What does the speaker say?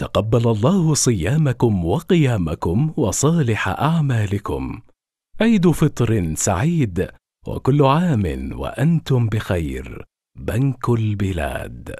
تقبل الله صيامكم وقيامكم وصالح اعمالكم عيد فطر سعيد وكل عام وانتم بخير بنك البلاد